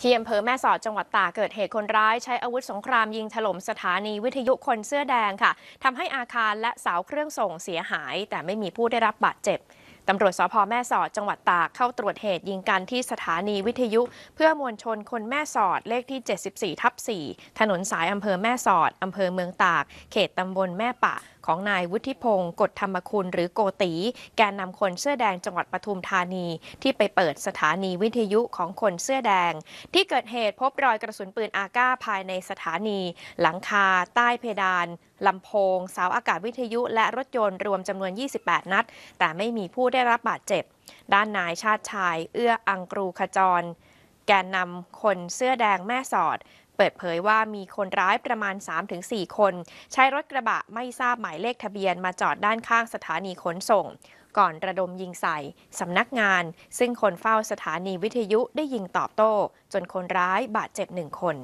ที่อำเภอ แม่สอดจังหวัดตากเกิดเหตุคนร้ายใช้อาวุธสงครามยิงถล่มสถานีวิทยุคนเสื้อแดงค่ะทำให้อาคารและเสาเครื่องส่งเสียหาย แต่ไม่มีผู้ได้รับบาดเจ็บตำรวจสพแม่สอดจังหวัดตากเข้าตรวจเหตุยิงกันที่สถานีวิทยุ เพื่อมวลชนคนแม่สอดเลขที่ 74ทับ4ถนนสายอำเภอแม่สอดอำเภอเมืองตากเขตตำบลแม่ปะของนายวุฒิพงศ์กฎธรรมคุณหรือโกตีแกนนำคนเสื้อแดงจังหวัดปทุมธานี ที่ไปเปิดสถานีวิทยุของคนเสื้อแดง ที่เกิดเหตุพบรอยกระสุนปืนอาก้าภายในสถานี หลังคา ใต้เพดานลำโพงเสาอากาศวิทยุและรถยนต์รวมจำนวน 28 นัด แต่ไม่มีผู้ได้รับบาดเจ็บ ด้านนายชาติชาย เอื้ออังกรูขจร แกนนำคนเสื้อแดงแม่สอดเปิดเผยว่ามีคนร้ายประมาณ 3-4 คน ใช้รถกระบะไม่ทราบหมายเลขทะเบียนมาจอดด้านข้างสถานีขนส่ง ก่อนระดมยิงใส่ สำนักงาน ซึ่งคนเฝ้าสถานีวิทยุได้ยิงตอบโต้ จนคนร้ายบาดเจ็บหนึ่งคน